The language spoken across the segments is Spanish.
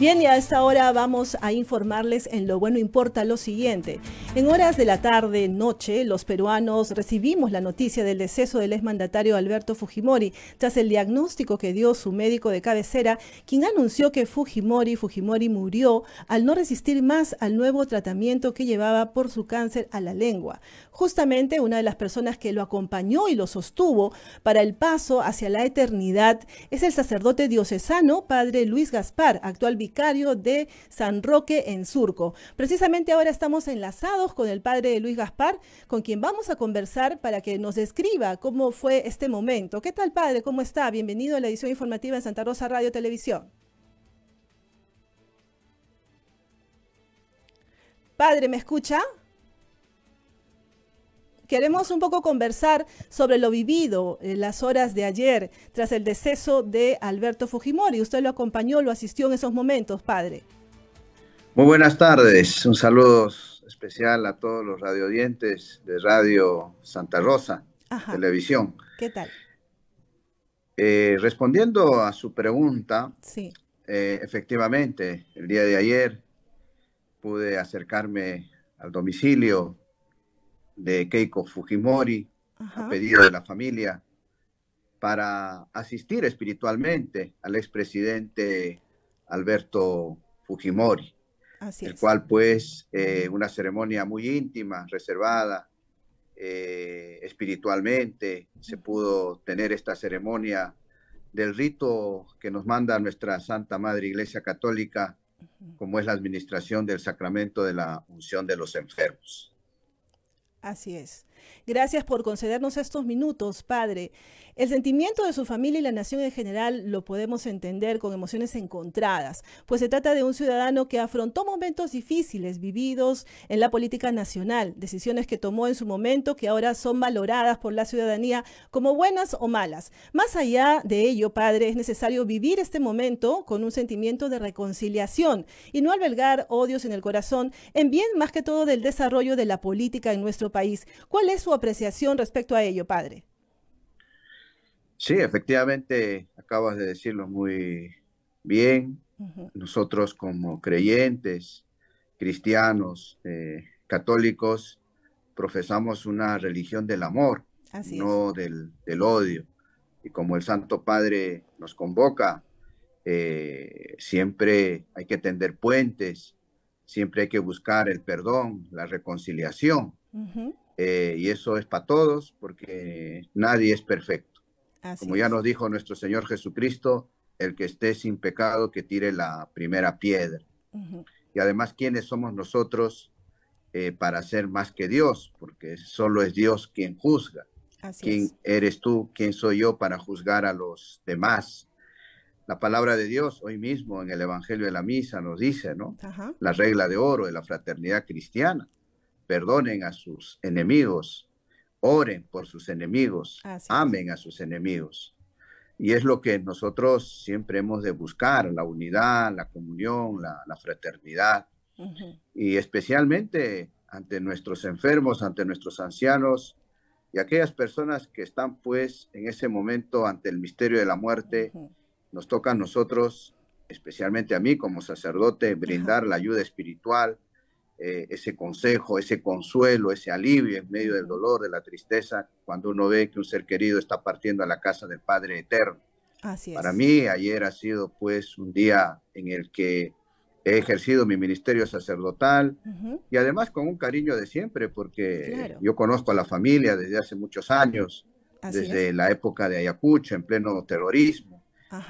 Bien, y a esta hora vamos a informarles en Lo Bueno Importa lo siguiente. En horas de la tarde, noche, los peruanos recibimos la noticia del deceso del exmandatario Alberto Fujimori, tras el diagnóstico que dio su médico de cabecera, quien anunció que Fujimori, Fujimori murió al no resistir más al nuevo tratamiento que llevaba por su cáncer a la lengua. Justamente una de las personas que lo acompañó y lo sostuvo para el paso hacia la eternidad es el sacerdote diocesano, padre Luis Gaspar, actual vicario de San Roque en Surco. Precisamente ahora estamos enlazados con el padre Luis Gaspar, con quien vamos a conversar para que nos describa cómo fue este momento. ¿Qué tal, padre? ¿Cómo está? Bienvenido a la edición informativa en Santa Rosa Radio Televisión. Padre, ¿me escucha? queremos un poco conversar sobre lo vivido en las horas de ayer tras el deceso de Alberto Fujimori. Usted lo acompañó, lo asistió en esos momentos, padre. Muy buenas tardes, un saludo especial a todos los radiodientes de Radio Santa Rosa, Televisión. ¿Qué tal? Eh, respondiendo a su pregunta, eh, efectivamente, el día de ayer pude acercarme al domicilio de Keiko Fujimori a pedido de la familia para asistir espiritualmente al expresidente Alberto Fujimori. Así el cual pues eh, una ceremonia muy íntima, reservada, eh, espiritualmente, se pudo tener esta ceremonia del rito que nos manda nuestra Santa Madre Iglesia Católica, como es la administración del sacramento de la unción de los enfermos. Así es. Gracias por concedernos estos minutos, Padre. El sentimiento de su familia y la nación en general lo podemos entender con emociones encontradas, pues se trata de un ciudadano que afrontó momentos difíciles vividos en la política nacional, decisiones que tomó en su momento que ahora son valoradas por la ciudadanía como buenas o malas. Más allá de ello, padre, es necesario vivir este momento con un sentimiento de reconciliación y no albergar odios en el corazón en bien más que todo del desarrollo de la política en nuestro país. ¿Cuál es su apreciación respecto a ello, padre? Sí, efectivamente, acabas de decirlo muy bien. Nosotros como creyentes, cristianos, eh, católicos, profesamos una religión del amor, no del, odio. Y como el Santo Padre nos convoca, eh, siempre hay que tender puentes, siempre hay que buscar el perdón, la reconciliación. Eh, y eso es para todos, porque nadie es perfecto. Como ya nos dijo nuestro Señor Jesucristo, el que esté sin pecado, que tire la primera piedra. Y además, ¿quiénes somos nosotros eh, para ser más que Dios? Porque solo es Dios quien juzga. ¿Quién eres tú? ¿Quién soy yo para juzgar a los demás? La palabra de Dios hoy mismo en el Evangelio de la Misa nos dice, ¿no? La regla de oro de la fraternidad cristiana. Perdonen a sus enemigos, oren por sus enemigos, amen a sus enemigos. Y es lo que nosotros siempre hemos de buscar, la unidad, la comunión, la, fraternidad. Y especialmente ante nuestros enfermos, ante nuestros ancianos y aquellas personas que están pues en ese momento ante el misterio de la muerte, nos toca a nosotros, especialmente a mí como sacerdote, brindar la ayuda espiritual, eh, ese consejo, ese consuelo, ese alivio en medio del dolor, de la tristeza, cuando uno ve que un ser querido está partiendo a la casa del Padre Eterno. Así Para mí ayer ha sido pues un día en el que he ejercido mi ministerio sacerdotal y además con un cariño de siempre porque yo conozco a la familia desde hace muchos años, desde la época de Ayacucho en pleno terrorismo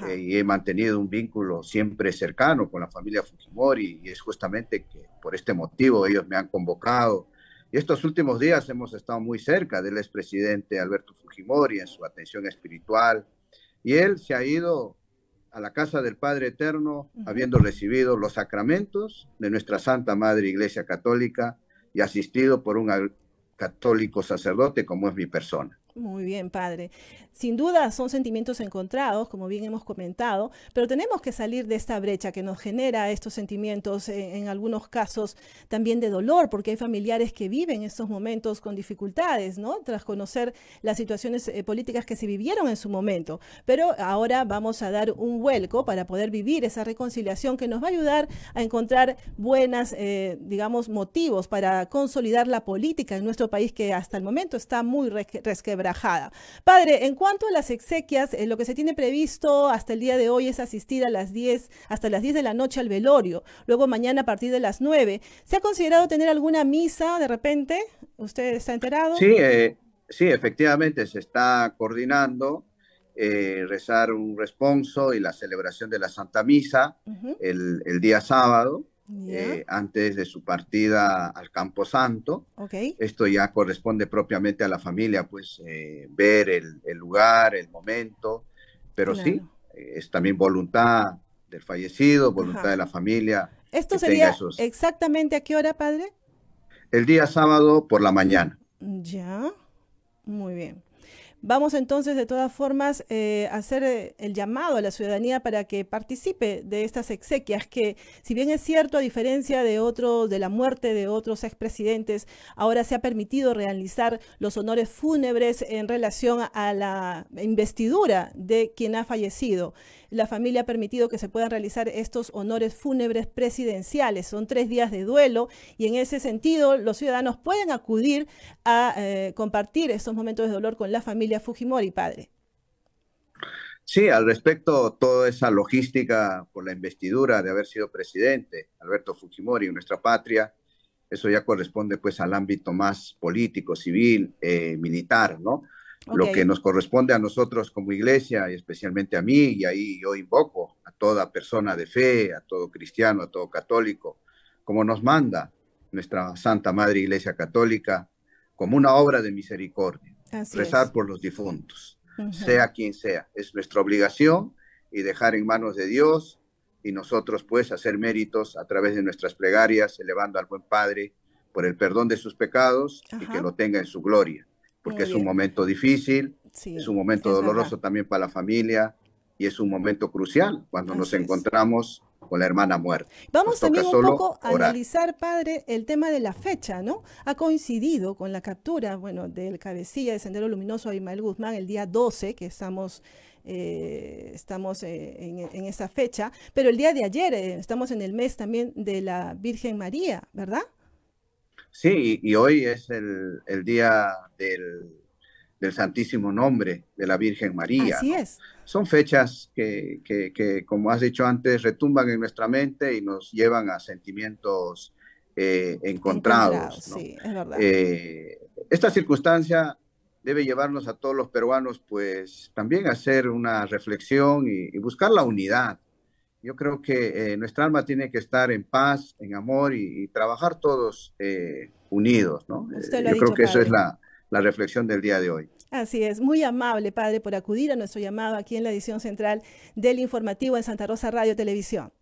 eh, y he mantenido un vínculo siempre cercano con la familia Fujimori y es justamente que por este motivo ellos me han convocado. Y estos últimos días hemos estado muy cerca del expresidente Alberto Fujimori en su atención espiritual y él se ha ido a la casa del Padre Eterno habiendo recibido los sacramentos de nuestra Santa Madre Iglesia Católica y asistido por un católico sacerdote como es mi persona. Muy bien, padre. Sin duda son sentimientos encontrados, como bien hemos comentado, pero tenemos que salir de esta brecha que nos genera estos sentimientos, eh, en, algunos casos también de dolor, porque hay familiares que viven estos momentos con dificultades, ¿no? Tras conocer las situaciones eh, políticas que se vivieron en su momento. Pero ahora vamos a dar un vuelco para poder vivir esa reconciliación que nos va a ayudar a encontrar buenas, eh, digamos, motivos para consolidar la política en nuestro país que hasta el momento está muy resquebrada. Padre, en cuanto a las exequias, eh, lo que se tiene previsto hasta el día de hoy es asistir a las 10, hasta las 10 de la noche al velorio, luego mañana a partir de las 9. ¿Se ha considerado tener alguna misa de repente? ¿Usted está enterado? Sí, eh, sí efectivamente se está coordinando. Eh, rezar un responso y la celebración de la Santa Misa el, día sábado. Eh, antes de su partida al Campo Santo. Okay. Esto ya corresponde propiamente a la familia, pues eh, ver el, lugar, el momento, pero sí, eh, es también voluntad del fallecido, voluntad de la familia. ¿Esto sería exactamente a qué hora, padre? El día sábado por la mañana. Ya, muy bien. Vamos entonces, de todas formas, eh, a hacer eh, el llamado a la ciudadanía para que participe de estas exequias, que si bien es cierto, a diferencia de otros, de la muerte de otros expresidentes, ahora se ha permitido realizar los honores fúnebres en relación a la investidura de quien ha fallecido. La familia ha permitido que se puedan realizar estos honores fúnebres presidenciales. Son tres días de duelo y en ese sentido los ciudadanos pueden acudir a eh, compartir estos momentos de dolor con la familia Fujimori, padre. Sí, al respecto, toda esa logística por la investidura de haber sido presidente, Alberto Fujimori, nuestra patria, eso ya corresponde pues al ámbito más político, civil, eh, militar, ¿no? Lo que nos corresponde a nosotros como iglesia, y especialmente a mí, y ahí yo invoco a toda persona de fe, a todo cristiano, a todo católico, como nos manda nuestra Santa Madre Iglesia Católica, como una obra de misericordia, rezar por los difuntos, sea quien sea. Es nuestra obligación y dejar en manos de Dios y nosotros pues hacer méritos a través de nuestras plegarias, elevando al buen Padre por el perdón de sus pecados y que lo tenga en su gloria porque es un momento difícil, es un momento doloroso también para la familia y es un momento crucial cuando nos encontramos con la hermana muerta. Vamos también un poco a analizar, padre, el tema de la fecha, ¿no? Ha coincidido con la captura, bueno, del cabecilla de Sendero Luminoso Abimael Guzmán el día 12, que estamos... Eh, estamos eh, en, esa fecha, pero el día de ayer eh, estamos en el mes también de la Virgen María, ¿verdad? Sí, y, hoy es el, el día del, Santísimo Nombre de la Virgen María. Así es. Son fechas que, como has dicho antes, retumban en nuestra mente y nos llevan a sentimientos eh, encontrados. Sí, es verdad. Eh, esta circunstancia debe llevarnos a todos los peruanos, pues, también a hacer una reflexión y buscar la unidad yo creo que eh, nuestra alma tiene que estar en paz, en amor y, trabajar todos eh, unidos, eh, yo creo que eso es la, la reflexión del día de hoy. Así es, muy amable, padre, por acudir a nuestro llamado aquí en la edición central del informativo en Santa Rosa Radio Televisión.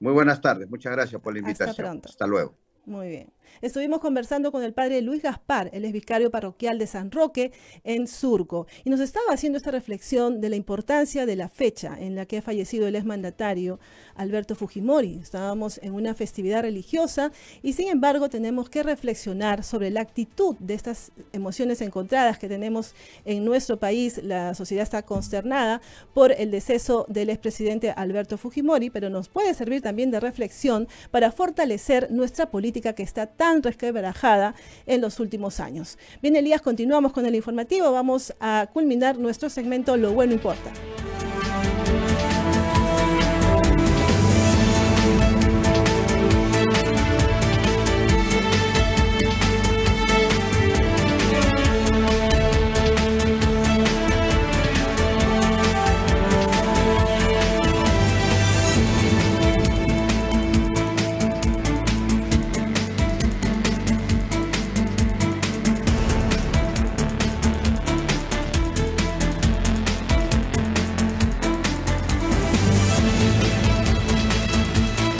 Muy buenas tardes, muchas gracias por la invitación. Hasta, pronto. Hasta luego. Muy bien. Estuvimos conversando con el padre Luis Gaspar, el ex vicario parroquial de San Roque en Surco, y nos estaba haciendo esta reflexión de la importancia de la fecha en la que ha fallecido el exmandatario Alberto Fujimori. Estábamos en una festividad religiosa y sin embargo tenemos que reflexionar sobre la actitud de estas emociones encontradas que tenemos en nuestro país. La sociedad está consternada por el deceso del expresidente Alberto Fujimori, pero nos puede servir también de reflexión para fortalecer nuestra política que está tan tan resquebrajada en los últimos años. Bien, Elías, continuamos con el informativo. Vamos a culminar nuestro segmento Lo bueno importa.